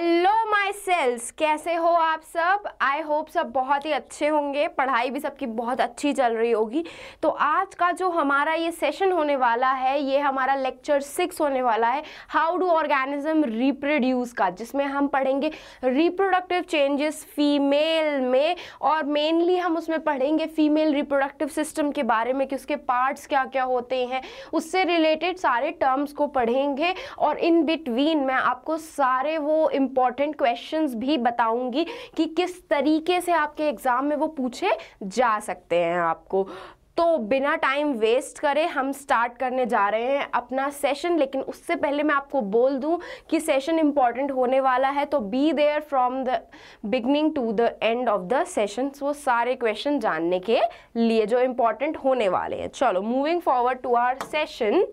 hello my sales कैसे हो आप सब आई होप सब बहुत ही अच्छे होंगे पढ़ाई भी सबकी बहुत अच्छी चल रही होगी तो आज का जो हमारा ये सेशन होने वाला है ये हमारा लेक्चर सिक्स होने वाला है हाउ डू ऑर्गेनिज्म रिप्रोड्यूस का जिसमें हम पढ़ेंगे रिप्रोडक्टिव चेंजेस फीमेल में और मेनली हम उसमें पढ़ेंगे फीमेल रिप्रोडक्टिव सिस्टम के बारे में कि उसके पार्ट्स क्या क्या होते हैं उससे रिलेटेड सारे टर्म्स को पढ़ेंगे और इन बिटवीन मैं आपको सारे वो इम्पॉर्टेंट क्वेश्चन क्वेश्चंस भी बताऊंगी कि किस तरीके से आपके एग्ज़ाम में वो पूछे जा सकते हैं आपको तो बिना टाइम वेस्ट करे हम स्टार्ट करने जा रहे हैं अपना सेशन लेकिन उससे पहले मैं आपको बोल दूं कि सेशन इम्पॉर्टेंट होने वाला है तो be there from the beginning to the end of the session वो सारे क्वेश्चन जानने के लिए जो इम्पॉर्टेंट होने वाले हैं चलो moving forward to our session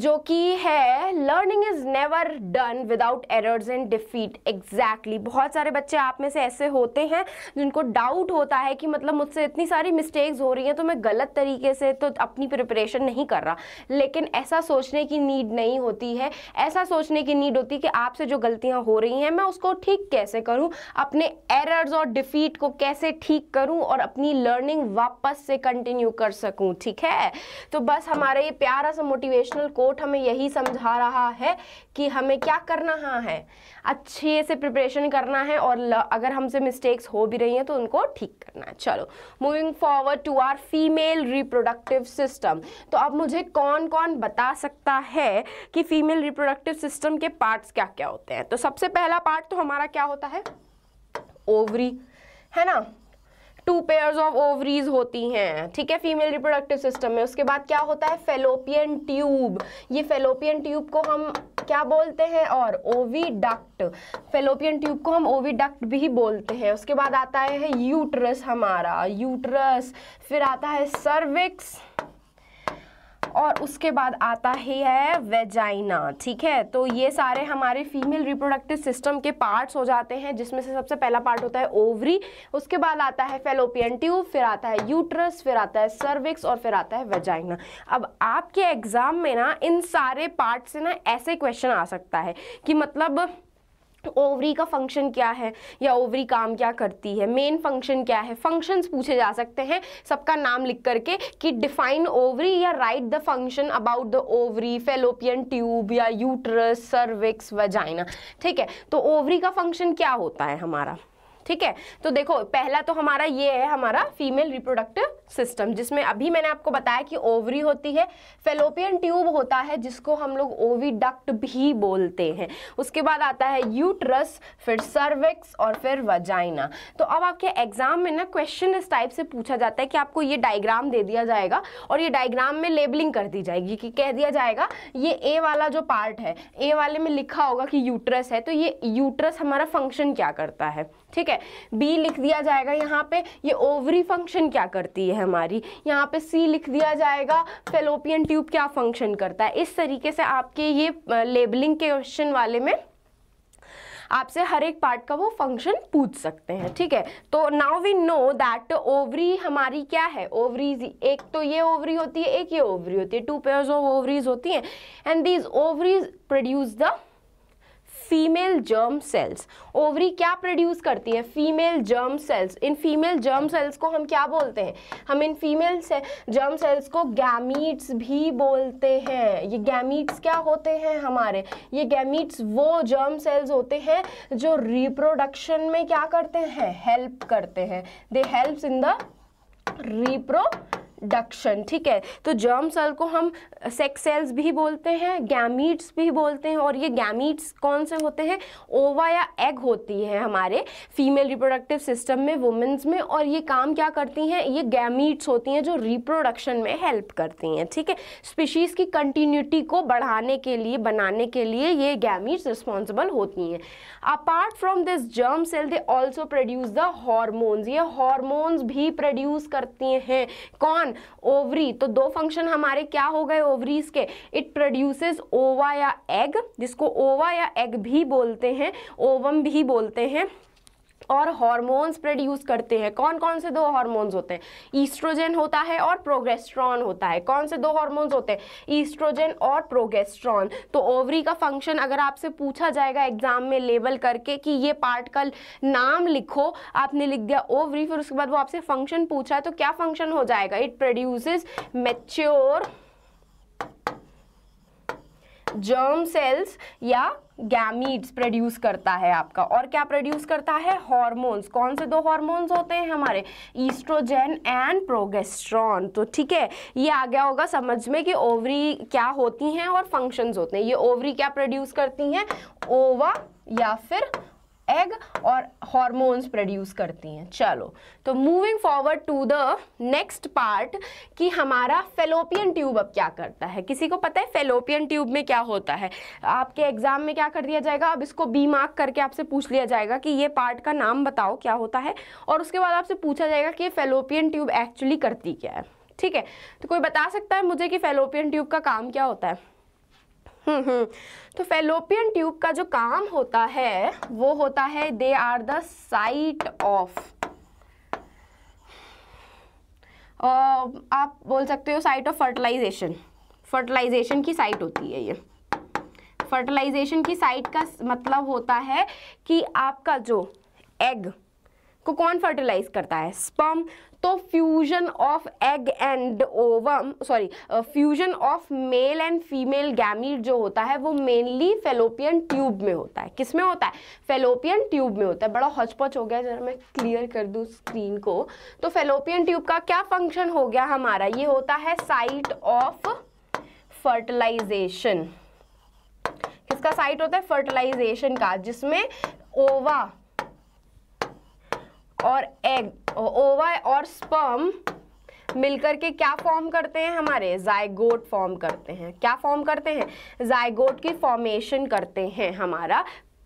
जो कि है learning is never done without errors and defeat exactly बहुत सारे बच्चे आप में से ऐसे होते हैं जिनको डाउट होता है कि मतलब मुझसे इतनी सारी मिस्टेक्स हो रही हैं तो मैं गलत तरीके से तो अपनी प्रिपरेशन नहीं कर रहा लेकिन ऐसा सोचने की नीड नहीं होती है ऐसा सोचने की नीड होती है कि आपसे जो गलतियाँ हो रही हैं मैं उसको ठीक कैसे करूँ अपने एरर्स और डिफीट को कैसे ठीक करूँ और अपनी लर्निंग वापस से कंटिन्यू कर सकूँ ठीक है तो बस हमारा ये प्यारा सा मोटिवेशनल कोर्स कोर्ट हमें यही समझा रहा है कि हमें क्या करना है अच्छे से प्रिपरेशन करना है और अगर हमसे मिस्टेक्स हो भी रही हैं तो उनको ठीक करना है चलो moving forward to our female reproductive system तो अब मुझे कौन कौन बता सकता है कि फीमेल रिप्रोडक्टिव सिस्टम के पार्ट्स क्या क्या होते हैं तो सबसे पहला पार्ट तो हमारा क्या होता है ओवरी है ना टू पेयर्स ऑफ ओवरीज होती हैं ठीक है फीमेल रिप्रोडक्टिव सिस्टम में उसके बाद क्या होता है फेलोपियन ट्यूब ये फेलोपियन ट्यूब को हम क्या बोलते हैं और ओवीडक्ट फेलोपियन ट्यूब को हम ओवीडक्ट भी बोलते हैं उसके बाद आता है यूट्रस हमारा यूट्रस फिर आता है सर्विक्स और उसके बाद आता ही है वेजाइना ठीक है तो ये सारे हमारे फीमेल रिप्रोडक्टिव सिस्टम के पार्ट्स हो जाते हैं जिसमें से सबसे पहला पार्ट होता है ओवरी उसके बाद आता है फेलोपियन ट्यूब फिर आता है यूट्रस फिर आता है सर्विक्स और फिर आता है वेजाइना अब आपके एग्ज़ाम में ना इन सारे पार्ट से ना ऐसे क्वेश्चन आ सकता है कि मतलब ओवरी का फंक्शन क्या है या ओवरी काम क्या करती है मेन फंक्शन क्या है फंक्शंस पूछे जा सकते हैं सबका नाम लिख करके कि डिफाइन ओवरी या write the function about the ovary fallopian tube या यूट्रस सर्विक्स वजाइना ठीक है तो ओवरी का फंक्शन क्या होता है हमारा ठीक है तो देखो पहला तो हमारा ये है हमारा फीमेल रिप्रोडक्टिव सिस्टम जिसमें अभी मैंने आपको बताया कि ओवरी होती है फेलोपियन ट्यूब होता है जिसको हम लोग ओवी डक्ट भी बोलते हैं उसके बाद आता है यूट्रस फिर सर्विक्स और फिर वजाइना तो अब आपके एग्जाम में ना क्वेश्चन इस टाइप से पूछा जाता है कि आपको ये डायग्राम दे दिया जाएगा और ये डायग्राम में लेबलिंग कर दी जाएगी कि कह दिया जाएगा ये ए वाला जो पार्ट है ए वाले में लिखा होगा कि यूट्रस है तो ये यूट्रस हमारा फंक्शन क्या करता है ठीक है है बी लिख दिया जाएगा यहाँ पे ये ओवरी फंक्शन क्या करती है हमारी यहाँ पे सी लिख दिया जाएगा फेलोपियन ट्यूब क्या फंक्शन करता है इस तरीके से आपके ये लेबलिंग के क्वेश्चन वाले में आपसे हर एक पार्ट का वो फंक्शन पूछ सकते हैं ठीक है तो now we know that ovary हमारी क्या है ओवरीज एक तो ये ओवरी होती है एक ये ओवरी होती है टू पेयर्स ऑफ ओवरीज होती हैं and these ovaries produce the female germ cells ovary क्या प्रोड्यूस करती है फीमेल जर्म सेल्स इन फीमेल जर्म सेल्स को हम क्या बोलते हैं हम इन फीमेल से, जर्म सेल्स को गैमीट्स भी बोलते हैं ये गैमीट्स क्या होते हैं हमारे ये गैमीट्स वो जर्म सेल्स होते हैं जो रिप्रोडक्शन में क्या करते हैं हेल्प करते हैं दे हेल्प्स इन द रिप्रो डक्शन ठीक है तो जर्म सेल को हम सेक्स सेल्स भी बोलते हैं गैमीट्स भी बोलते हैं और ये गैमीट्स कौन से होते हैं ओवा या एग होती है हमारे फीमेल रिप्रोडक्टिव सिस्टम में वुमेंस में और ये काम क्या करती हैं ये गैमीट्स होती हैं जो रिप्रोडक्शन में हेल्प करती हैं ठीक है स्पीशीज़ की कंटिन्यूटी को बढ़ाने के लिए बनाने के लिए ये गैमीट्स रिस्पॉन्सिबल होती हैं apart from this germ cell they also produce the hormones ये हॉर्मोन्स भी प्रोड्यूस करती हैं कौन फंक्शन ओवरी तो दो फंक्शन हमारे क्या हो गए ओवरीज के इट प्रोड्यूसेस ओवा या एग जिसको ओवा या एग भी बोलते हैं ओवम भी बोलते हैं और हॉर्मोन्स प्रोड्यूस करते हैं कौन कौन से दो हॉर्मोन्स होते हैं ईस्ट्रोजन होता है और प्रोगेस्ट्रॉन होता है कौन से दो हॉर्मोन्स होते हैं ईस्ट्रोजन और प्रोगेस्ट्रॉन तो ओवरी का फंक्शन अगर आपसे पूछा जाएगा एग्जाम में लेबल करके कि ये पार्ट का नाम लिखो आपने लिख दिया ओवरी फिर उसके बाद वो आपसे फंक्शन पूछा है तो क्या फंक्शन हो जाएगा it produces mature germ cells या गैमीट्स प्रोड्यूस करता है आपका और क्या प्रोड्यूस करता है हॉर्मोन्स कौन से दो हॉर्मोन्स होते हैं हमारे ईस्ट्रोजेन एंड प्रोगेस्ट्रॉन तो ठीक है ये आ गया होगा समझ में कि ओवरी क्या होती हैं और फंक्शंस होते हैं ये ओवरी क्या प्रोड्यूस करती हैं ओवा या फिर एग और हॉर्मोन्स प्रोड्यूस करती हैं चलो तो moving forward to the next part कि हमारा फेलोपियन ट्यूब अब क्या करता है किसी को पता है फेलोपियन ट्यूब में क्या होता है आपके एग्जाम में क्या कर दिया जाएगा अब इसको बी मार्क करके आपसे पूछ लिया जाएगा कि ये पार्ट का नाम बताओ क्या होता है और उसके बाद आपसे पूछा जाएगा कि ये फेलोपियन ट्यूब एक्चुअली करती क्या है ठीक है तो कोई बता सकता है मुझे कि फेलोपियन ट्यूब का काम क्या होता है हम्म, हम्म तो फेलोपियन ट्यूब का जो काम होता है वो होता है they are the site of आप बोल सकते हो साइट ऑफ फर्टिलाइजेशन फर्टिलाइजेशन की साइट होती है ये फर्टिलाइजेशन की साइट का मतलब होता है कि आपका जो एग को कौन फर्टिलाइज करता है स्पर्म तो fusion of egg and ovum sorry fusion of male and female gamete जो होता है वो मेनली फेलोपियन ट्यूब में होता है किस में होता है फेलोपियन ट्यूब में होता है बड़ा हचपच हो गया जरा मैं क्लियर कर दूँ स्क्रीन को तो फेलोपियन ट्यूब का क्या फंक्शन हो गया हमारा ये होता है साइट ऑफ फर्टिलाइजेशन किसका साइट होता है फर्टिलाइजेशन का जिसमें ओवा और एग ओवा और स्पर्म मिलकर के क्या फॉर्म करते हैं हमारे जायगोट फॉर्म करते हैं क्या फॉर्म करते हैं जायगोट की फॉर्मेशन करते हैं हमारा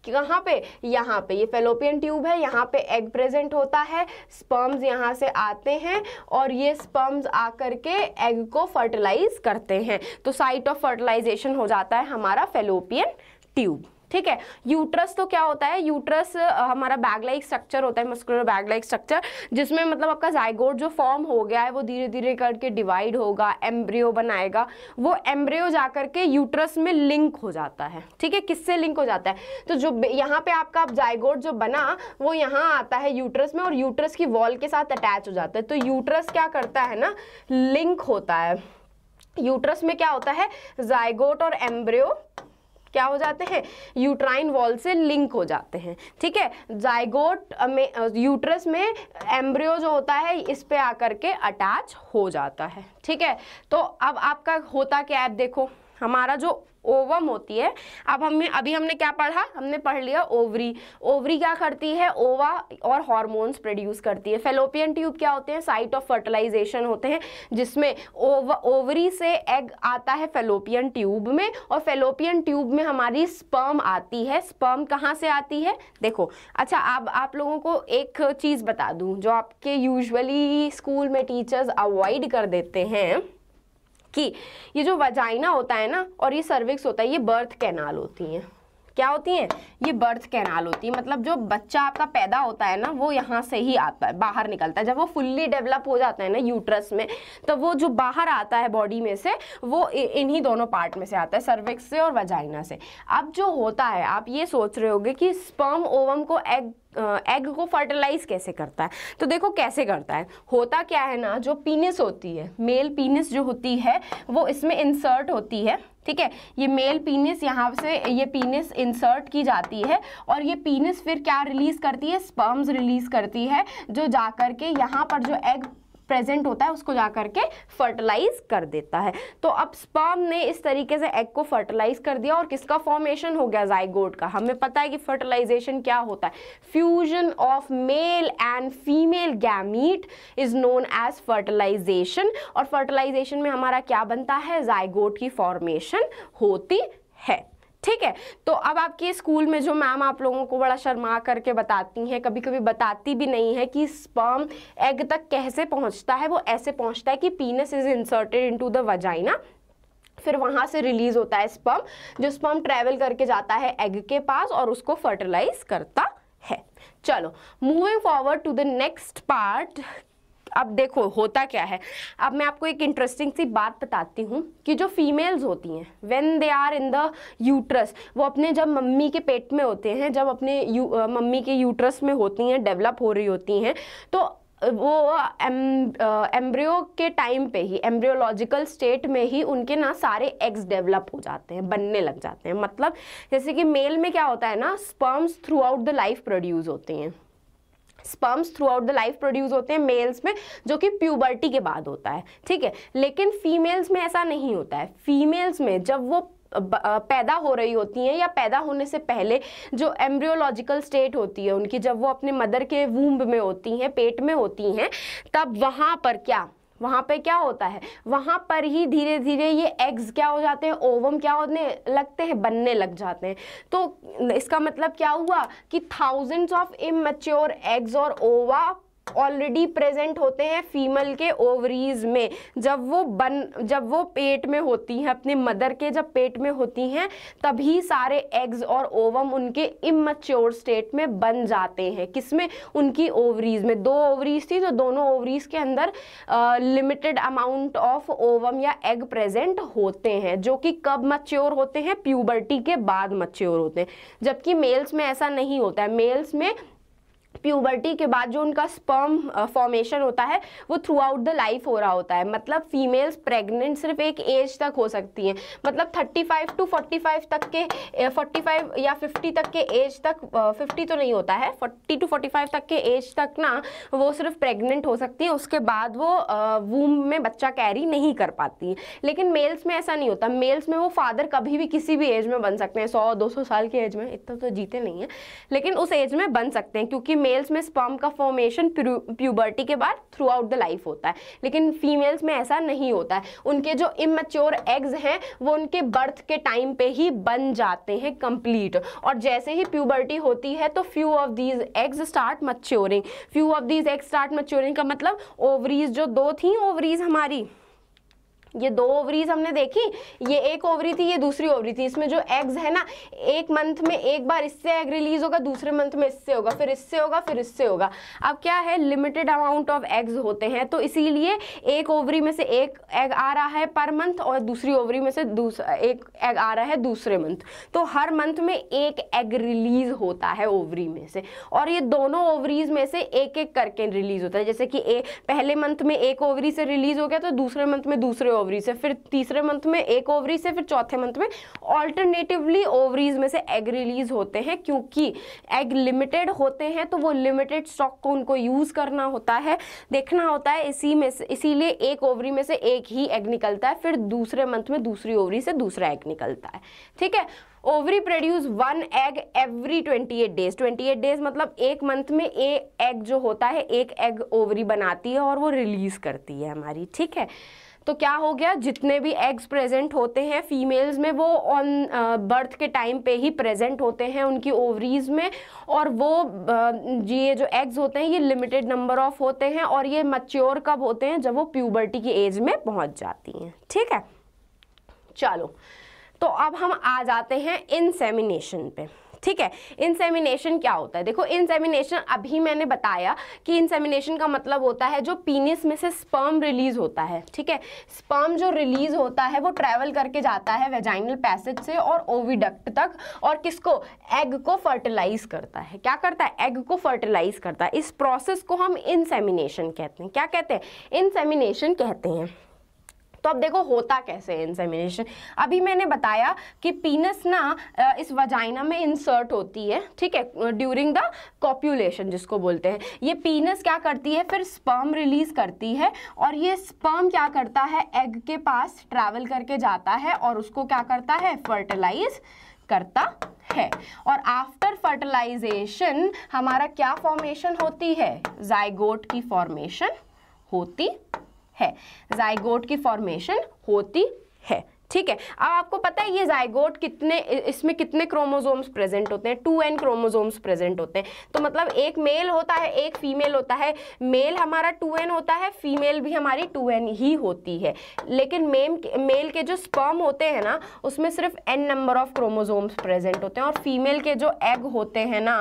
कहाँ पे यहाँ पे ये फेलोपियन ट्यूब है यहाँ पे एग प्रेजेंट होता है स्पर्म्स यहाँ से आते हैं और ये स्पर्म्स आकर के एग को फर्टिलाइज करते हैं तो साइट ऑफ फर्टिलाइजेशन हो जाता है हमारा फेलोपियन ट्यूब ठीक है यूट्रस तो क्या होता है यूट्रस हमारा बैग लाइक स्ट्रक्चर होता है मस्कुलर बैग लाइक स्ट्रक्चर जिसमें मतलब आपका जायगोड जो फॉर्म हो गया है वो धीरे धीरे करके डिवाइड होगा एम्ब्रियो बनाएगा वो एम्ब्रियो जा करके यूट्रस में लिंक हो जाता है ठीक है किससे लिंक हो जाता है तो जो यहाँ पे आपका जायगोड जो बना वो यहाँ आता है यूट्रस में और यूट्रस की वॉल के साथ अटैच हो जाता है तो यूट्रस क्या करता है ना लिंक होता है यूट्रस में क्या होता है जायगोट और एम्ब्रियो क्या हो जाते हैं यूट्राइन वॉल से लिंक हो जाते हैं ठीक है जाइगोट में यूट्रस में एम्ब्रियो जो होता है इस पे आकर के अटैच हो जाता है ठीक है तो अब आपका होता क्या है देखो हमारा जो ओवम होती है अब हमें अभी हमने क्या पढ़ा हमने पढ़ लिया ओवरी ओवरी क्या करती है ओवा और हॉर्मोन्स प्रोड्यूस करती है फेलोपियन ट्यूब क्या होते हैं साइट ऑफ फर्टिलाइजेशन होते हैं जिसमें ओव ओवरी से एग आता है फेलोपियन ट्यूब में और फेलोपियन ट्यूब में हमारी स्पर्म आती है स्पर्म कहाँ से आती है देखो अच्छा अब आप, लोगों को एक चीज़ बता दूँ जो आपके यूजली स्कूल में टीचर्स अवॉइड कर देते हैं कि ये जो वजाइना होता है ना और ये सर्विक्स होता है ये बर्थ कैनाल होती हैं क्या होती हैं ये बर्थ कैनाल होती है मतलब जो बच्चा आपका पैदा होता है ना वो यहाँ से ही आता है बाहर निकलता है जब वो फुल्ली डेवलप हो जाता है ना यूट्रस में तो वो जो बाहर आता है बॉडी में से वो इन्हीं दोनों पार्ट में से आता है सर्विक्स से और वजाइना से अब जो होता है आप ये सोच रहे होगे कि स्पर्म ओवम को एग एग को फर्टिलाइज कैसे करता है तो देखो कैसे करता है होता क्या है ना जो पीनिस होती है मेल पीनिस जो होती है वो इसमें इंसर्ट होती है ठीक है ये मेल पीनिस यहाँ से ये पीनिस इंसर्ट की जाती है और ये पीनिस फिर क्या रिलीज़ करती है स्पर्म्स रिलीज़ करती है जो जाकर के यहाँ पर जो एग प्रेजेंट होता है उसको जा करके फर्टिलाइज कर देता है तो अब स्पर्म ने इस तरीके से एग को फर्टिलाइज कर दिया और किसका फॉर्मेशन हो गया जाइगोट का हमें पता है कि फर्टिलाइजेशन क्या होता है fusion of male and female gamete is known as fertilization और फर्टिलाइजेशन में हमारा क्या बनता है जाइगोट की फॉर्मेशन होती है ठीक है तो अब आपके स्कूल में जो मैम आप लोगों को बड़ा शर्मा करके बताती हैं कभी कभी बताती भी नहीं है कि स्पर्म एग तक कैसे पहुंचता है वो ऐसे पहुंचता है कि penis is inserted into the vagina फिर वहाँ से रिलीज होता है स्पर्म जो स्पर्म ट्रैवल करके जाता है एग के पास और उसको फर्टिलाइज करता है चलो moving forward to the next part अब देखो होता क्या है अब मैं आपको एक इंटरेस्टिंग सी बात बताती हूँ कि जो फीमेल्स होती हैं when they are in the uterus वो अपने जब मम्मी के पेट में होते हैं जब अपने यू, मम्मी के यूट्रस में होती हैं डेवलप हो रही होती हैं तो वो एम एम्ब्रियो के टाइम पे ही एम्ब्रियोलॉजिकल स्टेट में ही उनके ना सारे एग्स डेवलप हो जाते हैं बनने लग जाते हैं मतलब जैसे कि मेल में क्या होता है ना sperms throughout the life produce होते हैं sperms throughout the life produce होते हैं मेल्स में जो कि प्यूबर्टी के बाद होता है ठीक है लेकिन फीमेल्स में ऐसा नहीं होता है फीमेल्स में जब वो पैदा हो रही होती हैं या पैदा होने से पहले जो एम्ब्रियोलॉजिकल स्टेट होती है उनकी जब वो अपने मदर के वूम्ब में होती हैं पेट में होती हैं तब वहाँ पर क्या वहाँ पे क्या होता है वहाँ पर ही धीरे धीरे ये एग्स क्या हो जाते हैं ओवम क्या होने लगते हैं बनने लग जाते हैं तो इसका मतलब क्या हुआ कि थाउजेंड्स ऑफ इमेच्योर एग्स और ओवा ऑलरेडी प्रेजेंट होते हैं फीमेल के ओवरीज में जब वो बन जब वो पेट में होती हैं अपने मदर के जब पेट में होती हैं तभी सारे एग्स और ओवम उनके इमच्योर स्टेट में बन जाते हैं किसमें उनकी ओवरीज में दो ओवरीज थी तो दोनों ओवरीज के अंदर लिमिटेड अमाउंट ऑफ ओवम या एग प्रेजेंट होते हैं जो कि कब मच्योर होते हैं प्यूबर्टी के बाद मच्योर होते हैं जबकि मेल्स में ऐसा नहीं होता है मेल्स में प्यूबर्टी के बाद जो उनका स्पर्म फॉर्मेशन होता है वो थ्रू आउट द लाइफ हो रहा होता है मतलब फीमेल्स प्रेग्नेंट सिर्फ एक एज तक हो सकती हैं मतलब 35 टू 45 तक के 45 या 50 तक के एज तक 50 तो नहीं होता है 40 टू 45 तक के एज तक ना वो सिर्फ प्रेग्नेंट हो सकती है उसके बाद वो वूम में बच्चा कैरी नहीं कर पाती लेकिन मेल्स में ऐसा नहीं होता मेल्स में वो फादर कभी भी किसी भी एज में बन सकते हैं सौ दो साल की एज में इतना तो जीते नहीं हैं लेकिन उस एज में बन सकते हैं क्योंकि मेल्स में स्पर्म का फॉर्मेशन प्यूबर्टी के बाद थ्रू आउट द लाइफ होता है लेकिन फीमेल्स में ऐसा नहीं होता है उनके जो इमेच्योर एग्स हैं वो उनके बर्थ के टाइम पे ही बन जाते हैं कंप्लीट और जैसे ही प्यूबर्टी होती है तो few of these eggs start maturing few of these eggs start maturing का मतलब ओवरीज जो दो थी ओवरीज हमारी ये दो ओवरीज हमने देखी ये एक ओवरी थी ये दूसरी ओवरी थी इसमें जो एग्स है ना एक मंथ में एक बार इससे एग रिलीज होगा दूसरे मंथ में इससे होगा फिर इससे होगा फिर इससे होगा अब क्या है लिमिटेड अमाउंट ऑफ एग्स होते हैं तो इसीलिए एक ओवरी में से एक एग आ रहा है पर मंथ और दूसरी ओवरी में से दूसरा एक एग आ रहा है दूसरे मंथ तो हर मंथ में एक एग रिलीज होता है ओवरी में से और ये दोनों ओवरीज में से एक एक करके रिलीज होता है जैसे कि पहले मंथ में एक ओवरी से रिलीज हो गया तो दूसरे मंथ में दूसरे ओवरी से फिर तीसरे मंथ में एक ओवरी से फिर चौथे मंथ में ऑल्टरनेटिवली ओवरीज में से एग रिलीज होते हैं क्योंकि एग लिमिटेड होते हैं तो वो लिमिटेड स्टॉक को उनको यूज़ करना होता है देखना होता है इसी में से इसीलिए एक ओवरी में से एक ही एग निकलता है फिर दूसरे मंथ में दूसरी ओवरी से दूसरा एग निकलता है ठीक है ovary produce one egg every 28 days 28 days मतलब एक मंथ में ए एग जो होता है एक एग ओवरी बनाती है और वो रिलीज करती है हमारी ठीक है तो क्या हो गया जितने भी एग्स प्रेजेंट होते हैं फीमेल्स में वो ऑन बर्थ के टाइम पे ही प्रेजेंट होते हैं उनकी ओवरीज में और वो ये जो एग्स होते हैं ये लिमिटेड नंबर ऑफ होते हैं और ये मच्योर कब होते हैं जब वो प्यूबर्टी की एज में पहुंच जाती हैं ठीक है चलो तो अब हम आ जाते हैं इनसेमिनेशन पे ठीक है इंसेमिनेशन क्या होता है देखो इंसेमिनेशन अभी मैंने बताया कि इंसेमिनेशन का मतलब होता है जो पीनिस में से स्पर्म रिलीज होता है ठीक है स्पर्म जो रिलीज होता है वो ट्रैवल करके जाता है वेजाइनल पैसेज से और ओविडक्ट तक और किसको एग को फर्टिलाइज करता है क्या करता है एग को फर्टिलाइज करता है इस प्रोसेस को हम इंसेमिनेशन कहते हैं क्या कहते हैं इंसेमिनेशन कहते हैं तो अब देखो होता कैसे है इंसेमिनेशन अभी मैंने बताया कि पीनस ना इस वजाइना में इंसर्ट होती है ठीक है ड्यूरिंग द कॉप्यूलेशन जिसको बोलते हैं ये पीनस क्या करती है फिर स्पर्म रिलीज करती है और ये स्पर्म क्या करता है एग के पास ट्रैवल करके जाता है और उसको क्या करता है फर्टिलाइज करता है और आफ्टर फर्टिलाइजेशन हमारा क्या फॉर्मेशन होती है जायगोट की फॉर्मेशन होती है जाइगोट की फॉर्मेशन होती है ठीक है अब आपको पता है ये जायगोट कितने इसमें कितने क्रोमोजोम्स प्रेजेंट होते हैं टू एन क्रोमोजोम्स प्रेजेंट होते हैं तो मतलब एक मेल होता है एक फीमेल होता है मेल हमारा टू एन होता है फीमेल भी हमारी टू एन ही होती है लेकिन मेम मेल के जो स्पर्म होते हैं ना उसमें सिर्फ n number of chromosomes present होते हैं और फीमेल के जो एग होते हैं ना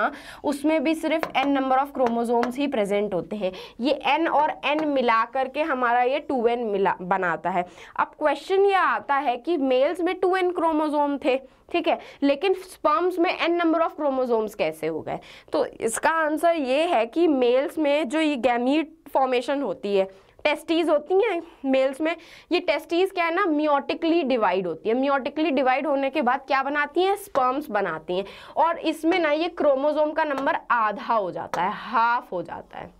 उसमें भी सिर्फ एन नंबर ऑफ क्रोमोजोम्स ही प्रेजेंट होते हैं ये एन और एन मिला करके हमारा ये टू एन मिला बनाता है अब क्वेश्चन ये आता है कि मेल्स में टू एन क्रोमोजोम थे ठीक है लेकिन स्पर्म्स में एन नंबर ऑफ क्रोमोजोम्स कैसे हो गए तो इसका आंसर ये है कि मेल्स में जो ये गैमीट फॉर्मेशन होती है टेस्टीज होती हैं मेल्स में ये टेस्टीज क्या है ना म्योटिकली डिवाइड होती है म्योटिकली डिवाइड होने के बाद क्या बनाती हैं स्पर्म्स बनाती हैं और इसमें ना ये क्रोमोजोम का नंबर आधा हो जाता है हाफ हो जाता है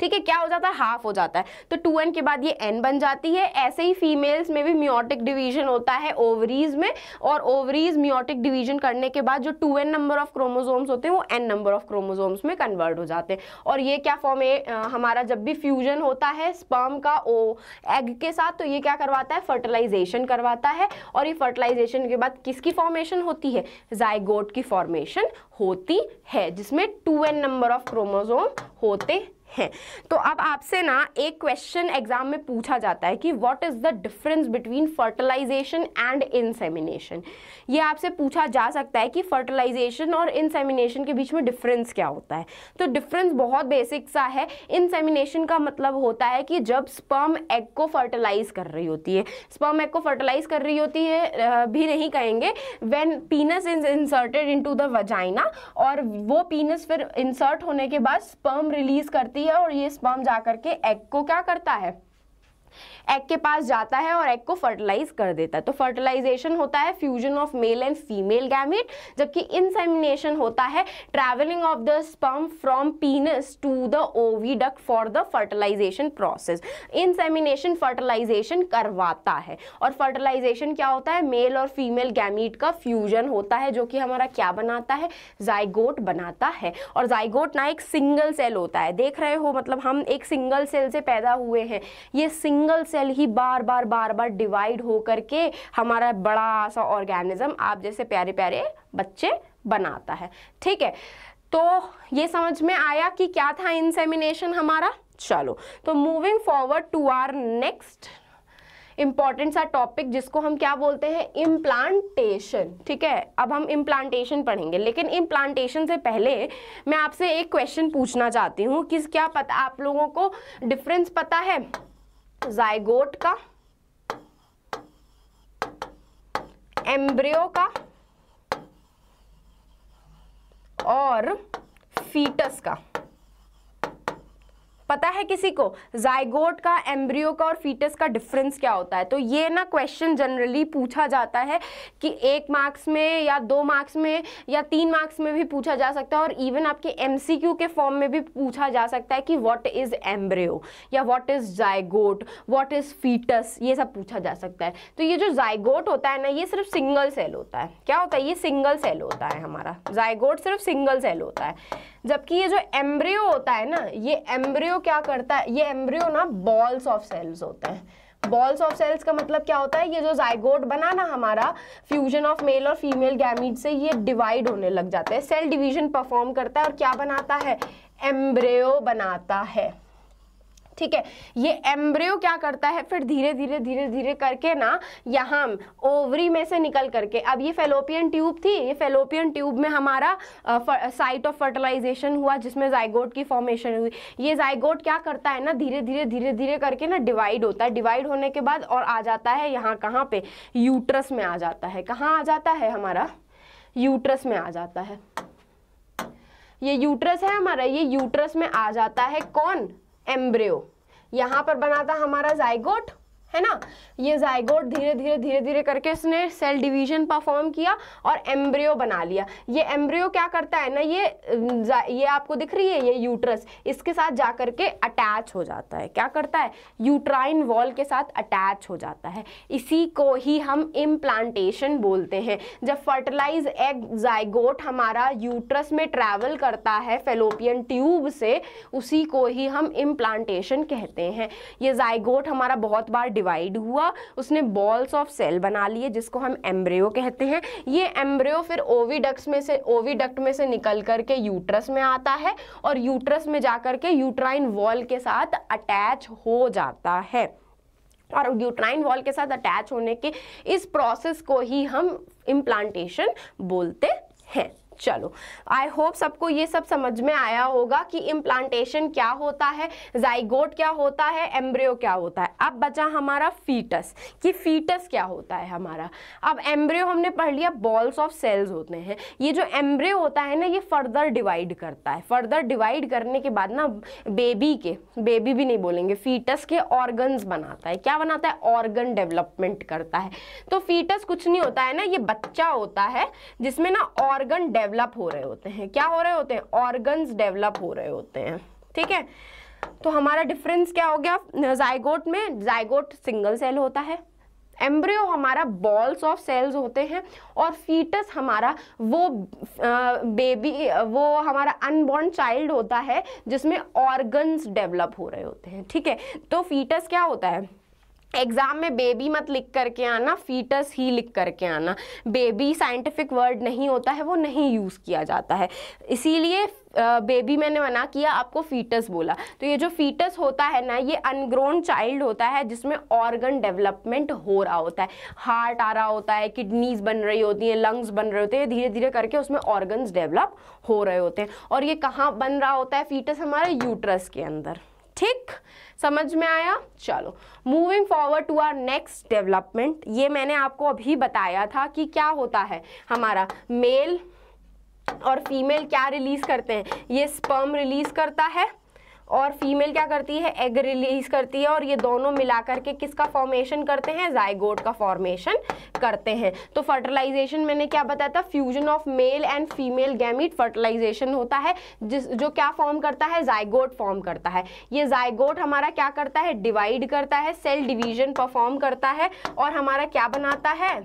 ठीक है क्या हो जाता है हाफ हो जाता है तो टू एन के बाद ये एन बन जाती है ऐसे ही फीमेल्स में भी म्योटिक डिवीजन होता है ओवरीज में और ओवरीज म्योटिक डिवीजन करने के बाद जो two n number of chromosomes होते हैं वो एन नंबर ऑफ क्रोमोजोम्स में कन्वर्ट हो जाते हैं और ये क्या फॉर्म है हमारा जब भी फ्यूजन होता है स्पर्म का ओ एग के साथ तो ये क्या करवाता है फर्टिलाइजेशन करवाता है और ये फर्टिलाइजेशन के बाद किसकी फॉर्मेशन होती है जायगोट की फॉर्मेशन होती है जिसमें two n number of chromosome होते हैं तो अब आपसे ना एक क्वेश्चन एग्जाम में पूछा जाता है कि what is the difference between fertilization and insemination ये आपसे पूछा जा सकता है कि फर्टिलाइजेशन और इंसेमिनेशन के बीच में डिफरेंस क्या होता है तो डिफरेंस बहुत बेसिक सा है इंसेमिनेशन का मतलब होता है कि जब स्पर्म एग को फर्टिलाइज कर रही होती है स्पर्म एग को फर्टिलाइज कर रही होती है भी नहीं कहेंगे when penis is inserted in the vagina और वो पीनस फिर इंसर्ट होने के बाद स्पर्म रिलीज करती करती है और ये स्पर्म जाकर के एग को क्या करता है एग के पास जाता है और एग को फर्टिलाइज कर देता है तो फर्टिलाइजेशन होता है fusion of male and female gamete जबकि इंसेमिनेशन होता है travelling of the sperm from penis to the oviduct for the fertilization process insemination fertilization करवाता है और फर्टिलाइजेशन क्या होता है मेल और फीमेल गैमीट का फ्यूजन होता है जो कि हमारा क्या बनाता है जाइगोट बनाता है और जाइगोट ना एक सिंगल सेल होता है देख रहे हो मतलब हम एक सिंगल सेल से पैदा हुए हैं ये सिंगल सिंगल सेल ही बार बार बार बार डिवाइड हो करके हमारा बड़ा सा ऑर्गेनिज्म आप जैसे प्यारे प्यारे बच्चे बनाता है ठीक है तो ये समझ में आया कि क्या था इंसेमिनेशन हमारा चलो तो moving forward to our next important सा टॉपिक जिसको हम क्या बोलते हैं इम्प्लांटेशन ठीक है अब हम इम्प्लांटेशन पढ़ेंगे लेकिन इम्प्लांटेशन से पहले मैं आपसे एक क्वेश्चन पूछना चाहती हूँ किस क्या पता आप लोगों को डिफरेंस पता है जाइगोट का एम्ब्रियो का और फीटस का पता है किसी को जायगोट का एम्ब्रियो का और फीटस का डिफरेंस क्या होता है तो ये ना क्वेश्चन जनरली पूछा जाता है कि एक मार्क्स में या दो मार्क्स में या तीन मार्क्स में भी पूछा जा सकता है और इवन आपके एम के फॉर्म में भी पूछा जा सकता है कि वॉट इज एम्ब्रियो या what is zygote what is foetus ये सब पूछा जा सकता है तो ये जो जायगोट होता है ना ये सिर्फ सिंगल सेल होता है क्या होता है ये सिंगल सेल होता है हमारा जायगोट सिर्फ सिंगल सेल होता है जबकि ये जो एम्ब्रियो होता है ना ये एम्ब्रियो क्या करता है ये एम्ब्रियो ना बॉल्स ऑफ सेल्स होते हैं बॉल्स ऑफ सेल्स का मतलब क्या होता है ये जो जाइगोट बना ना हमारा फ्यूजन ऑफ मेल और फीमेल गैमिट से ये डिवाइड होने लग जाते हैं सेल डिवीजन परफॉर्म करता है और क्या बनाता है एम्ब्रियो बनाता है ठीक है ये एम्ब्रियो क्या करता है फिर धीरे धीरे धीरे धीरे करके ना यहाँ ओवरी में से निकल करके अब ये फेलोपियन ट्यूब थी ये फेलोपियन ट्यूब में हमारा साइट ऑफ फर्टिलाइजेशन हुआ जिसमें जाइगोट की फॉर्मेशन हुई ये जाइगोट क्या करता है ना धीरे धीरे धीरे धीरे करके ना डिवाइड होता है डिवाइड होने के बाद और आ जाता है यहाँ कहाँ पे यूट्रस में आ जाता है कहाँ आ जाता है हमारा यूट्रस में आ जाता है ये यूट्रस है हमारा ये यूट्रस में आ जाता है कौन एम्ब्रियो यहां पर बना था हमारा जाइगोट है ना ये जायगोट धीरे धीरे धीरे धीरे करके इसने सेल डिवीजन परफॉर्म किया और एम्ब्रियो बना लिया ये एम्ब्रियो क्या करता है ना ये ये आपको दिख रही है ये यूट्रस इसके साथ जा करके अटैच हो जाता है क्या करता है यूट्राइन वॉल के साथ अटैच हो जाता है इसी को ही हम इम्प्लांटेशन बोलते हैं जब फर्टिलाइज एग जायगोट हमारा यूट्रस में ट्रैवल करता है फेलोपियन ट्यूब से उसी को ही हम इम्प्लांटेशन कहते हैं ये जायगोट हमारा बहुत बार डिवाइड हुआ उसने बॉल्स ऑफ सेल बना लिए जिसको हम एम्ब्रियो कहते हैं ये एम्ब्रियो फिर ओविडक्स में से ओविडक्ट में से निकल करके यूट्रस में आता है और यूट्रस में जा के यूट्राइन वॉल के साथ अटैच हो जाता है और यूट्राइन वॉल के साथ अटैच होने के इस प्रोसेस को ही हम इम्प्लांटेशन बोलते हैं चलो आई होप सबको ये सब समझ में आया होगा कि इम्प्लांटेशन क्या होता है जाइगोट क्या होता है एम्ब्रियो क्या होता है अब बचा हमारा फीटस कि फीटस क्या होता है हमारा अब एम्ब्रियो हमने पढ़ लिया बॉल्स ऑफ सेल्स होते हैं ये जो एम्ब्रियो होता है ना ये फर्दर डिवाइड करता है फर्दर डिवाइड करने के बाद ना बेबी के बेबी भी नहीं बोलेंगे फीटस के ऑर्गन्स बनाता है क्या बनाता है ऑर्गन डेवलपमेंट करता है तो फीटस कुछ नहीं होता है ना ये बच्चा होता है जिसमें ना ऑर्गन डेवलप डेवलप हो रहे होते हैं क्या हो रहे होते हैं ऑर्गन्स डेवलप हो रहे होते हैं ठीक है तो हमारा डिफरेंस क्या हो गया जाइगोट में जाइगोट सिंगल सेल होता है एम्ब्रियो हमारा बॉल्स ऑफ सेल्स होते हैं और फीटस हमारा वो बेबी वो हमारा अनबॉर्न चाइल्ड होता है जिसमें ऑर्गन्स डेवलप हो रहे होते हैं ठीक है तो फीटस क्या होता है एग्जाम में बेबी मत लिख करके आना फीटस ही लिख करके आना बेबी साइंटिफिक वर्ड नहीं होता है वो नहीं यूज़ किया जाता है इसीलिए बेबी मैंने मना किया आपको फीटस बोला तो ये जो फीटस होता है ना ये अनग्रोन चाइल्ड होता है जिसमें ऑर्गन डेवलपमेंट हो रहा होता है हार्ट आ रहा होता है किडनीज बन रही होती हैं लंग्स बन रहे होते हैं धीरे धीरे करके उसमें ऑर्गन्स डेवलप हो रहे होते हैं और ये कहाँ बन रहा होता है फीटस हमारे यूट्रस के अंदर ठीक समझ में आया चलो moving forward to our next development ये मैंने आपको अभी बताया था कि क्या होता है हमारा मेल और फीमेल क्या रिलीज करते हैं ये स्पर्म रिलीज करता है और फीमेल क्या करती है एग रिलीज करती है और ये दोनों मिला करके किसका फॉर्मेशन करते हैं जायगोट का फॉर्मेशन करते हैं तो फर्टिलाइजेशन मैंने क्या बताया था fusion of male and female gamete fertilization होता है जिस जो क्या फॉर्म करता है जायगोट फॉर्म करता है ये जायगोट हमारा क्या करता है डिवाइड करता है सेल डिवीजन परफॉर्म करता है और हमारा क्या बनाता है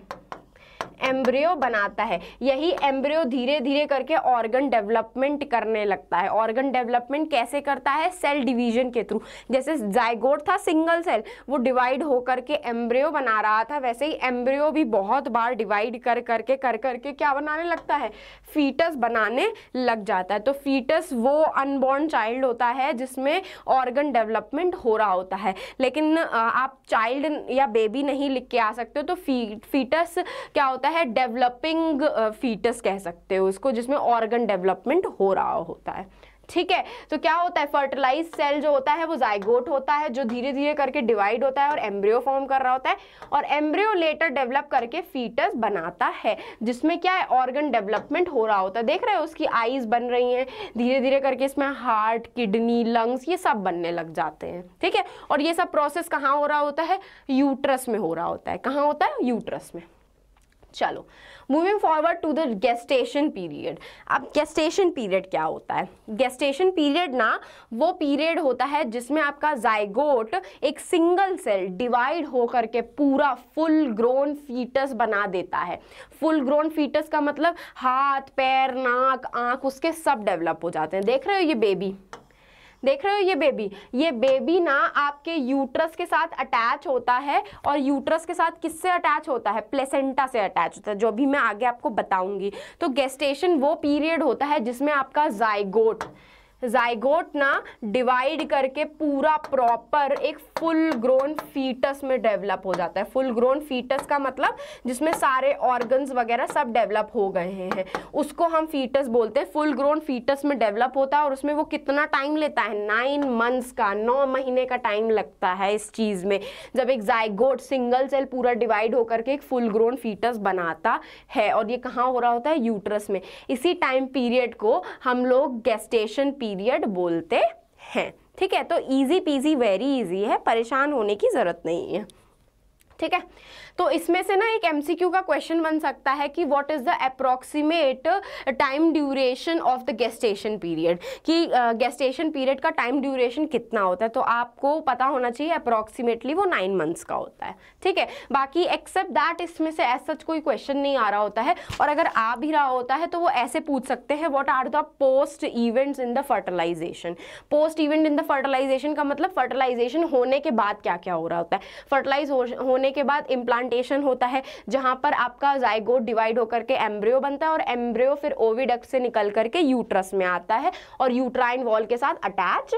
एम्ब्रियो बनाता है यही एम्ब्रियो धीरे धीरे करके ऑर्गन डेवलपमेंट करने लगता है ऑर्गन डेवलपमेंट कैसे करता है सेल डिवीजन के थ्रू जैसे जाइगोट था सिंगल सेल वो डिवाइड होकर के एम्ब्रियो बना रहा था वैसे ही एम्ब्रियो भी बहुत बार डिवाइड कर करके कर करके क्या बनाने लगता है फीटस बनाने लग जाता है तो फीटस वो अनबॉर्न चाइल्ड होता है जिसमें ऑर्गन डेवलपमेंट हो रहा होता है लेकिन आप चाइल्ड या बेबी नहीं लिख के आ सकते हो तो फी, फीटस क्या होता होता है डेवलपिंग फीटस कह सकते हो उसको जिसमें ऑर्गन डेवलपमेंट हो रहा होता है ठीक है तो क्या होता है फर्टिलाइज सेल जो होता है वो जाइगोट होता है जो धीरे धीरे करके डिवाइड होता है और एम्ब्रियो फॉर्म कर रहा होता है और एम्ब्रियो लेटर डेवलप करके फीटस बनाता है जिसमें क्या है ऑर्गन डेवलपमेंट हो रहा होता है देख रहे हो उसकी आईज बन रही हैं धीरे धीरे करके इसमें हार्ट किडनी लंग्स ये सब बनने लग जाते हैं ठीक है और ये सब प्रोसेस कहाँ हो रहा होता है यूट्रस में हो रहा होता है कहाँ होता है यूट्रस में चलो moving forward to the gestation period अब गेस्टेशन पीरियड क्या होता है गेस्टेशन पीरियड ना वो पीरियड होता है जिसमें आपका जाइगोट एक सिंगल सेल डिवाइड होकर के पूरा फुल ग्रोन फीटस बना देता है फुल ग्रोन फीटस का मतलब हाथ पैर नाक आंख उसके सब डेवलप हो जाते हैं देख रहे हो ये बेबी देख रहे हो ये बेबी ये बेबी ना आपके यूट्रस के साथ अटैच होता है और यूट्रस के साथ किससे अटैच होता है प्लेसेंटा से अटैच होता है जो भी मैं आगे आपको बताऊंगी तो गेस्टेशन वो पीरियड होता है जिसमें आपका जाइगोट जाइगोट ना डिवाइड करके पूरा प्रॉपर एक फुल ग्रोन फीटस में डेवलप हो जाता है फुल ग्रोन फीटस का मतलब जिसमें सारे ऑर्गन्स वगैरह सब डेवलप हो गए हैं उसको हम फीटस बोलते हैं फुल ग्रोन फीटस में डेवलप होता है और उसमें वो कितना टाइम लेता है नाइन मंथ्स का नौ महीने का टाइम लगता है इस चीज़ में जब एक जाइगोट सिंगल सेल पूरा डिवाइड होकर के एक फुल ग्रोन फीटस बनाता है और ये कहाँ हो रहा होता है यूट्रस में इसी टाइम पीरियड को हम लोग गेस्टेशन पीरियड पीरियड बोलते हैं ठीक है तो इजी पीजी वेरी इजी है परेशान होने की ज़रूरत नहीं है ठीक है तो इसमें से ना एक क्यू का क्वेश्चन बन सकता है कि what is the approximate time duration of the gestation period कि गेस्टेशन uh, पीरियड का टाइम ड्यूरेशन कितना होता है तो आपको पता होना चाहिए अप्रॉक्सीमेटली वो नाइन मंथ्स का होता है ठीक है बाकी एक्सेप्ट दैट इसमें से ऐसा कोई क्वेश्चन नहीं आ रहा होता है और अगर आ भी रहा होता है तो वो ऐसे पूछ सकते हैं what are the post events in the fertilization post event in the fertilization का मतलब फर्टिलाइजेशन होने के बाद क्या क्या हो रहा होता है फर्टिलाइज होने के बाद इम्प्लांट इम्प्लांटेशन होता है जहाँ पर आपका जायगोड डिवाइड होकर के एम्ब्रियो बनता है और एम्ब्रियो फिर ओविडक्ट से निकल करके यूट्रस में आता है और यूट्राइन वॉल के साथ अटैच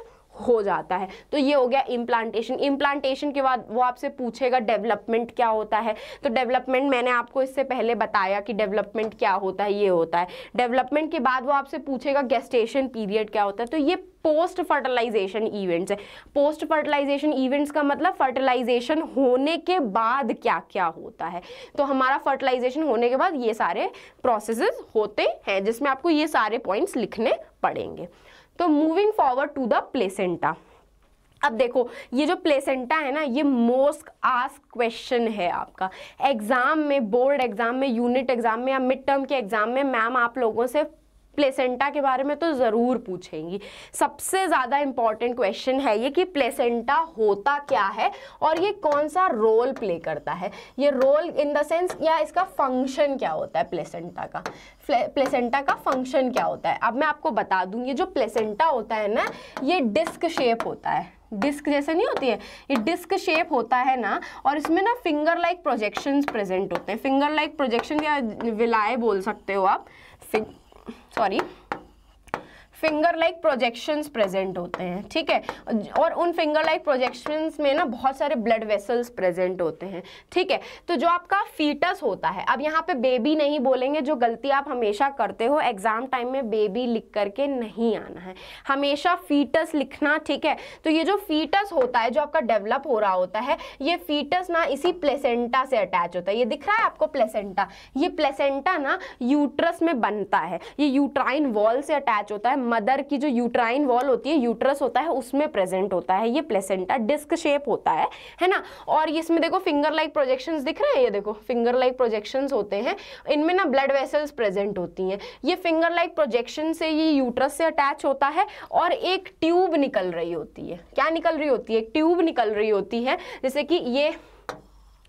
हो जाता है तो ये हो गया इम्प्लांटेशन इम्प्लांटेशन के बाद वो आपसे पूछेगा डेवलपमेंट क्या होता है तो डेवलपमेंट मैंने आपको इससे पहले बताया कि डेवलपमेंट क्या होता है ये होता है डेवलपमेंट के बाद वो आपसे पूछेगा गेस्टेशन पीरियड क्या होता है तो ये पोस्ट फर्टिलाइजेशन इवेंट्स है पोस्ट फर्टिलाइजेशन इवेंट्स का मतलब फर्टिलाइजेशन होने के बाद क्या क्या होता है तो हमारा फर्टिलाइजेशन होने के बाद ये सारे प्रोसेसेस होते हैं जिसमें आपको ये सारे पॉइंट्स लिखने पड़ेंगे तो moving forward to the placenta अब देखो ये जो प्लेसेंटा है ना ये मोस्ट आस्क क्वेश्चन है आपका एग्ज़ाम में बोर्ड एग्ज़ाम में यूनिट एग्ज़ाम में या मिड टर्म के एग्ज़ाम में मैम आप लोगों से प्लेसेंटा के बारे में तो ज़रूर पूछेंगी सबसे ज़्यादा इम्पॉर्टेंट क्वेश्चन है ये कि प्लेसेंटा होता क्या है और ये कौन सा रोल प्ले करता है ये रोल इन द सेंस या इसका फंक्शन क्या होता है प्लेसेंटा का प्लेसेंटा का फंक्शन क्या होता है अब मैं आपको बता दूँ ये जो प्लेसेंटा होता है ना ये डिस्क शेप होता है डिस्क जैसे नहीं होती है ये डिस्क शेप होता है ना और इसमें ना फिंगर लाइक प्रोजेक्शंस प्रेजेंट होते हैं फिंगर लाइक प्रोजेक्शन या विलाय बोल सकते हो आप sorry finger like projections present होते हैं ठीक है और उन फिंगर लाइक प्रोजेक्शंस में ना बहुत सारे ब्लड वेसल्स प्रेजेंट होते हैं ठीक है तो जो आपका फीटस होता है अब यहाँ पे बेबी नहीं बोलेंगे जो गलती आप हमेशा करते हो एग्ज़ाम टाइम में बेबी लिख करके नहीं आना है हमेशा फीटस लिखना ठीक है तो ये जो फीटस होता है जो आपका डेवलप हो रहा होता है ये फीटस ना इसी प्लेसेंटा से अटैच होता है ये दिख रहा है आपको प्लेसेंटा ये प्लेसेंटा ना यूट्रस में बनता है ये यूट्राइन वॉल से अटैच होता है मदर की जो यूट्राइन वॉल होती है यूट्रस होता है उसमें प्रेजेंट होता है ये प्लेसेंटा डिस्क शेप होता है है ना और इसमें देखो फिंगर लाइक प्रोजेक्शंस दिख रहे हैं ये देखो फिंगर लाइक प्रोजेक्शंस होते हैं इनमें ना ब्लड वेसल्स प्रेजेंट होती हैं ये फिंगर लाइक प्रोजेक्शन से ये यूट्रस से अटैच होता है और एक ट्यूब निकल रही होती है क्या निकल रही होती है ट्यूब निकल रही होती है जैसे कि ये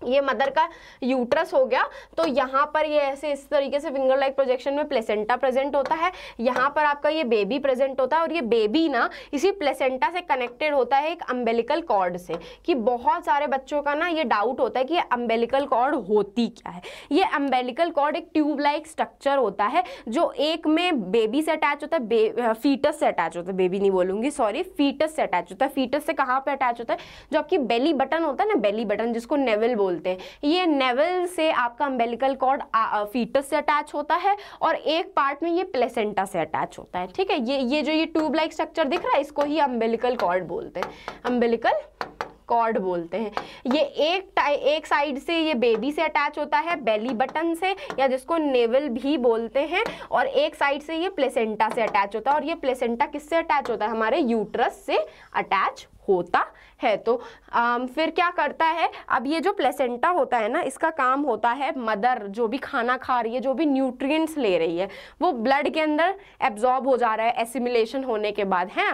ये मदर का यूट्रस हो गया तो यहाँ पर ये ऐसे इस तरीके से फिंगर लाइक प्रोजेक्शन में प्लेसेंटा प्रेजेंट होता है यहाँ पर आपका ये बेबी प्रेजेंट होता है और ये बेबी ना इसी प्लेसेंटा से कनेक्टेड होता है एक अम्बेलिकल कॉर्ड से कि बहुत सारे बच्चों का ना ये डाउट होता है कि ये अम्बेलिकल कॉर्ड होती क्या है ये अम्बेलिकल कॉर्ड एक ट्यूब लाइक स्ट्रक्चर होता है जो एक में बेबी से अटैच होता है फीटस से अटैच होता है बेबी नहीं बोलूँगी सॉरी फीटस से अटैच होता है फीटस से कहाँ पर अटैच होता है जो आपकी बेली बटन होता है ना बेली बटन जिसको नेवल बोलते हैं ये नेवल से आपका अम्बेलिकल कॉर्ड फीटस से अटैच होता है और एक पार्ट में ये प्लेसेंटा से अटैच होता है ठीक है ये ये जो ये ट्यूब लाइक स्ट्रक्चर दिख रहा है इसको ही अम्बेलिकल कॉर्ड बोलते हैं अम्बेलिकल कॉर्ड बोलते हैं ये एक एक साइड से ये बेबी से अटैच होता है बेली बटन से या जिसको नेवल भी बोलते हैं और एक साइड से ये प्लेसेंटा से अटैच होता है और ये प्लेसेंटा किससे अटैच होता है हमारे यूट्रस से अटैच होता है तो आ, फिर क्या करता है अब ये जो प्लेसेंटा होता है ना इसका काम होता है मदर जो भी खाना खा रही है जो भी न्यूट्रिएंट्स ले रही है वो ब्लड के अंदर एब्जॉर्ब हो जा रहा है एसिमिलेशन होने के बाद है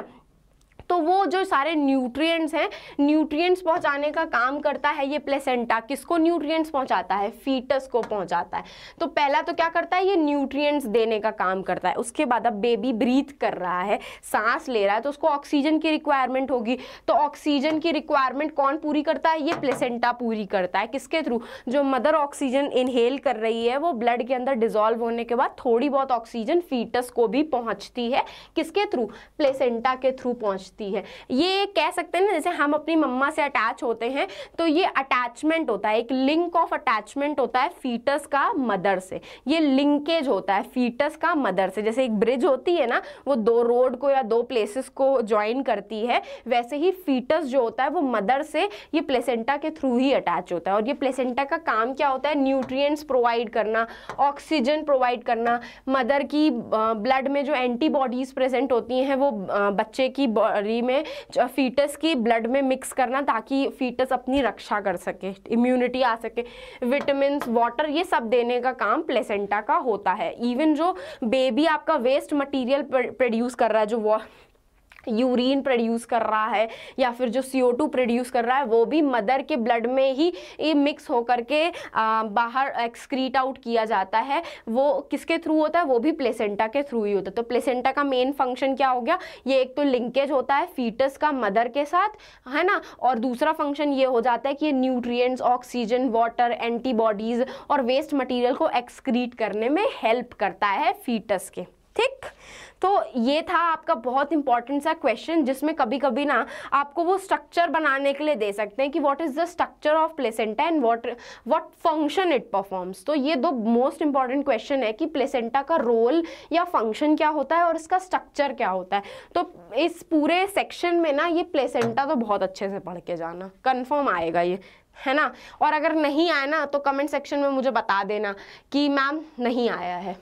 तो वो जो सारे न्यूट्रिएंट्स हैं न्यूट्रिएंट्स पहुंचाने का काम करता है ये प्लेसेंटा किसको न्यूट्रिएंट्स पहुंचाता है फीटस को पहुंचाता है तो पहला तो क्या करता है ये न्यूट्रिएंट्स देने का काम करता है उसके बाद अब बेबी ब्रीथ कर रहा है सांस ले रहा है तो उसको ऑक्सीजन की रिक्वायरमेंट होगी तो ऑक्सीजन की रिक्वायरमेंट कौन पूरी करता है ये प्लेसेंटा पूरी करता है किसके थ्रू जो मदर ऑक्सीजन इनहेल कर रही है वो ब्लड के अंदर डिजोल्व होने के बाद थोड़ी बहुत ऑक्सीजन फीटस को भी पहुंचती है किसके थ्रू प्लेसेंटा के थ्रू पहुंचती सकती है ये कह सकते हैं ना जैसे हम अपनी मम्मा से अटैच होते हैं तो ये अटैचमेंट होता है एक लिंक ऑफ अटैचमेंट होता है फीटस का मदर से ये लिंकेज होता है फीटस का मदर से जैसे एक ब्रिज होती है ना वो दो रोड को या दो प्लेसेस को ज्वाइन करती है वैसे ही फीटस जो होता है वो मदर से ये प्लेसेंटा के थ्रू ही अटैच होता है और ये प्लेसेंटा का काम क्या होता है न्यूट्रिएंट्स प्रोवाइड करना ऑक्सीजन प्रोवाइड करना मदर की ब्लड में जो एंटीबॉडीज़ प्रेजेंट होती हैं वो बच्चे की स्लरी में फीटस की ब्लड में मिक्स करना ताकि फीटस अपनी रक्षा कर सके इम्यूनिटी आ सके विटामिन वाटर ये सब देने का काम प्लेसेंटा का होता है इवन जो बेबी आपका वेस्ट मटीरियल प्रोड्यूस कर रहा है जो यूरिन प्रोड्यूस कर रहा है या फिर जो सी प्रोड्यूस कर रहा है वो भी मदर के ब्लड में ही मिक्स होकर के बाहर एक्सक्रीट आउट किया जाता है वो किसके थ्रू होता है वो भी प्लेसेंटा के थ्रू ही होता है तो प्लेसेंटा का मेन फंक्शन क्या हो गया ये एक तो लिंकेज होता है फीटस का मदर के साथ है ना और दूसरा फंक्शन ये हो जाता है कि ये न्यूट्रिएंट्स ऑक्सीजन वाटर एंटीबॉडीज़ और वेस्ट मटीरियल को एक्सक्रीट करने में हेल्प करता है फीटस के ठीक तो ये था आपका बहुत इंपॉर्टेंट सा क्वेश्चन जिसमें कभी कभी ना आपको वो स्ट्रक्चर बनाने के लिए दे सकते हैं कि what is the structure of placenta and what what function it performs तो ये दो मोस्ट इंपॉर्टेंट क्वेश्चन है कि प्लेसेंटा का रोल या फंक्शन क्या होता है और इसका स्ट्रक्चर क्या होता है तो इस पूरे सेक्शन में ना ये प्लेसेंटा तो बहुत अच्छे से पढ़ के जाना कन्फर्म आएगा ये है ना और अगर नहीं आया ना तो कमेंट सेक्शन में मुझे बता देना कि मैम नहीं आया है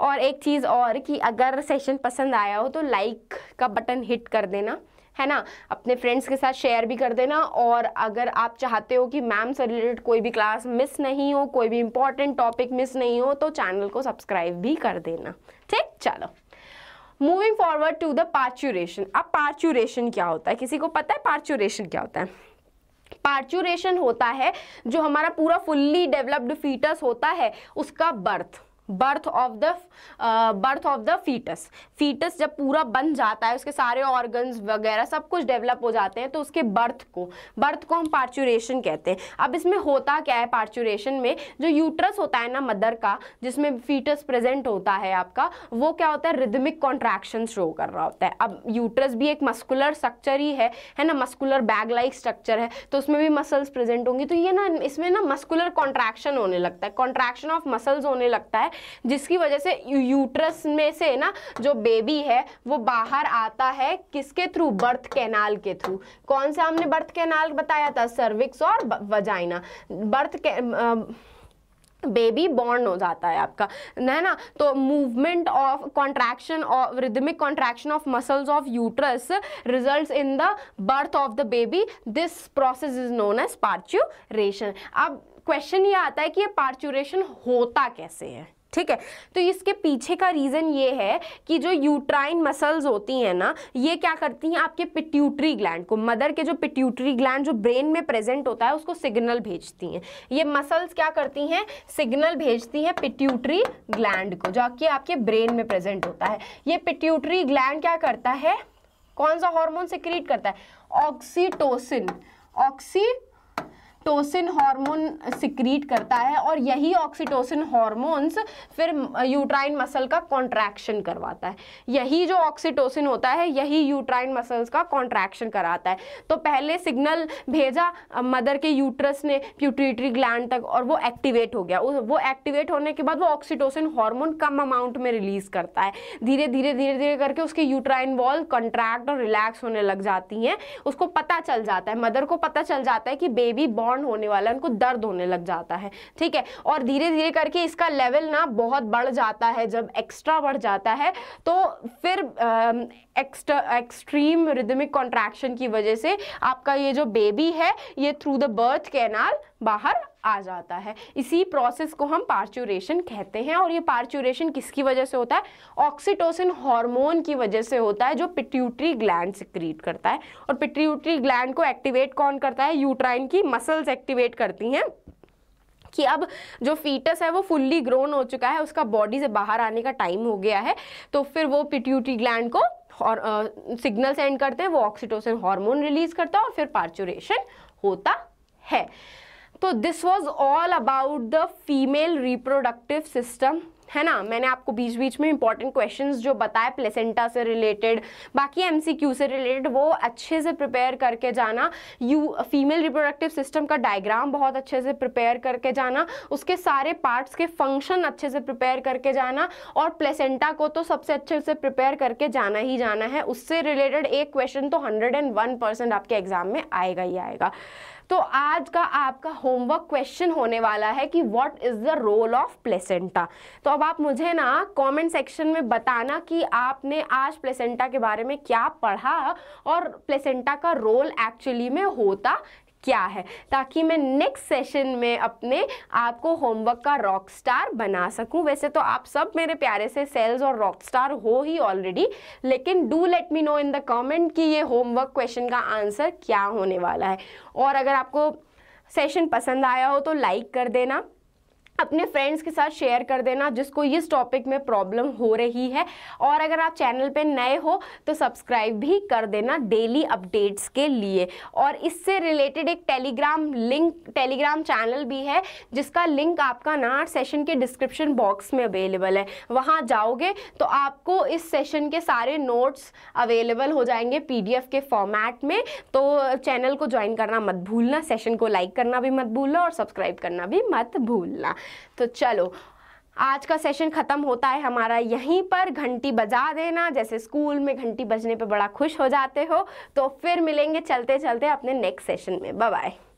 और एक चीज़ और कि अगर सेशन पसंद आया हो तो लाइक का बटन हिट कर देना है ना अपने फ्रेंड्स के साथ शेयर भी कर देना और अगर आप चाहते हो कि मैम से रिलेटेड कोई भी क्लास मिस नहीं हो कोई भी इंपॉर्टेंट टॉपिक मिस नहीं हो तो चैनल को सब्सक्राइब भी कर देना ठीक चलो moving forward to the parturition अब पार्चुरेशन क्या होता है किसी को पता है पार्चुरेशन क्या होता है पार्चुरेशन होता है जो हमारा पूरा फुल्ली डेवलप्ड फीटस होता है उसका birth birth of the birth of the fetus fetus जब पूरा बन जाता है उसके सारे ऑर्गन्स वगैरह सब कुछ डेवलप हो जाते हैं तो उसके बर्थ को बर्थ को हम पार्चुरेशन कहते हैं अब इसमें होता क्या है पार्चुरेशन में जो यूट्रस होता है ना मदर का जिसमें फीटस प्रेजेंट होता है आपका वो क्या होता है रिदमिक कॉन्ट्रैक्शन शो कर रहा होता है अब यूट्रस भी एक मस्कुलर स्ट्रक्चर ही है है ना मस्कुलर बैग लाइक स्ट्रक्चर है तो उसमें भी मसल्स प्रेजेंट होंगी तो ये ना इसमें ना मस्कुलर कॉन्ट्रैक्शन होने लगता है कॉन्ट्रैक्शन ऑफ मसल्स होने लगता है जिसकी वजह से यूट्रस में से ना जो बेबी है वो बाहर आता है किसके थ्रू बर्थ कैनाल के थ्रू कौन सा हमने बर्थ कैनाल बताया था सर्विक्स और वजाइना बर्थ के आ, बेबी बॉर्न हो जाता है आपका है ना तो movement of contraction of rhythmic contraction of muscles of uterus results in the birth of the baby this process is known as parturition अब क्वेश्चन ये आता है कि ये पार्चुरेशन होता कैसे है ठीक है तो इसके पीछे का रीज़न ये है कि जो यूट्राइन मसल्स होती हैं ना ये क्या करती हैं आपके पिट्यूटरी ग्लैंड को मदर के जो पिट्यूटरी ग्लैंड जो ब्रेन में प्रेजेंट होता है उसको सिग्नल भेजती हैं ये मसल्स क्या करती हैं सिग्नल भेजती हैं पिट्यूटरी ग्लैंड को जो कि आपके ब्रेन में प्रेजेंट होता है ये पिट्यूटरी ग्लैंड क्या करता है कौन सा हॉर्मोन सिक्रीट करता है oxytocin oxy oxytocin hormone secrete करता है और यही ऑक्सीटोसिन हार्मोन्स फिर यूट्राइन मसल का कॉन्ट्रैक्शन करवाता है यही जो ऑक्सीटोसिन होता है यही यूट्राइन मसल्स का कॉन्ट्रैक्शन कराता है तो पहले सिग्नल भेजा मदर के यूट्रस ने प्यूट्रीटरी ग्लैंड तक और वो एक्टिवेट हो गया वो एक्टिवेट होने के बाद वो ऑक्सीटोसिन हार्मोन कम अमाउंट में रिलीज करता है धीरे धीरे धीरे धीरे करके उसके यूट्राइन वॉल कॉन्ट्रैक्ट और रिलैक्स होने लग जाती हैं उसको पता चल जाता है मदर को पता चल जाता है कि बेबी बॉर्न बॉन्ड होने वाला है उनको दर्द होने लग जाता है ठीक है और धीरे धीरे करके इसका लेवल ना बहुत बढ़ जाता है जब एक्स्ट्रा बढ़ जाता है तो फिर एक्स्ट्रा एक्सट्रीम रिदमिक कॉन्ट्रैक्शन की वजह से आपका ये जो बेबी है ये थ्रू द बर्थ कैनाल बाहर आ जाता है इसी प्रोसेस को हम पार्चुरेशन कहते हैं और ये पार्चुरेशन किसकी वजह से होता है ऑक्सीटोसिन हार्मोन की वजह से होता है जो पिट्यूटरी ग्लैंड सिक्रीट करता है और पिट्यूटरी ग्लैंड को एक्टिवेट कौन करता है यूट्राइन की मसल्स एक्टिवेट करती हैं कि अब जो फीटस है वो फुल्ली ग्रोन हो चुका है उसका बॉडी से बाहर आने का टाइम हो गया है तो फिर वो पिट्यूटरी ग्लैंड को और सिग्नल सेंड करते हैं वो ऑक्सीटोसिन हार्मोन रिलीज करता है और फिर पार्चुरेशन होता है तो this was all about the female reproductive system है ना मैंने आपको बीच बीच में इंपॉर्टेंट क्वेश्चंस जो बताए प्लेसेंटा से रिलेटेड बाकी एमसीक्यू से रिलेटेड वो अच्छे से प्रिपेयर करके जाना यू फीमेल रिप्रोडक्टिव सिस्टम का डायग्राम बहुत अच्छे से प्रिपेयर करके जाना उसके सारे पार्ट्स के फंक्शन अच्छे से प्रिपेयर करके जाना और प्लेसेंटा को तो सबसे अच्छे से प्रिपेयर करके जाना ही जाना है उससे रिलेटेड एक क्वेश्चन तो हंड्रेड आपके एग्जाम में आएगा ही आएगा तो आज का आपका होमवर्क क्वेश्चन होने वाला है कि what is the role of placenta तो अब आप मुझे ना कमेंट सेक्शन में बताना कि आपने आज प्लेसेंटा के बारे में क्या पढ़ा और प्लेसेंटा का रोल एक्चुअली में होता क्या है ताकि मैं नेक्स्ट सेशन में अपने आप को होमवर्क का रॉक स्टार बना सकूं वैसे तो आप सब मेरे प्यारे से सेल्स और रॉक स्टार हो ही ऑलरेडी लेकिन do let me know in the comment कि ये होमवर्क क्वेश्चन का आंसर क्या होने वाला है और अगर आपको सेशन पसंद आया हो तो लाइक कर देना अपने फ्रेंड्स के साथ शेयर कर देना जिसको इस टॉपिक में प्रॉब्लम हो रही है और अगर आप चैनल पे नए हो तो सब्सक्राइब भी कर देना डेली अपडेट्स के लिए और इससे रिलेटेड एक टेलीग्राम लिंक टेलीग्राम चैनल भी है जिसका लिंक आपका ना सेशन के डिस्क्रिप्शन बॉक्स में अवेलेबल है वहाँ जाओगे तो आपको इस सेशन के सारे नोट्स अवेलेबल हो जाएंगे पी के फॉर्मेट में तो चैनल को ज्वाइन करना मत भूलना सेशन को लाइक करना भी मत भूलना और सब्सक्राइब करना भी मत भूलना तो चलो आज का सेशन ख़त्म होता है हमारा यहीं पर घंटी बजा देना जैसे स्कूल में घंटी बजने पे बड़ा खुश हो जाते हो तो फिर मिलेंगे चलते चलते अपने नेक्स्ट सेशन में बाय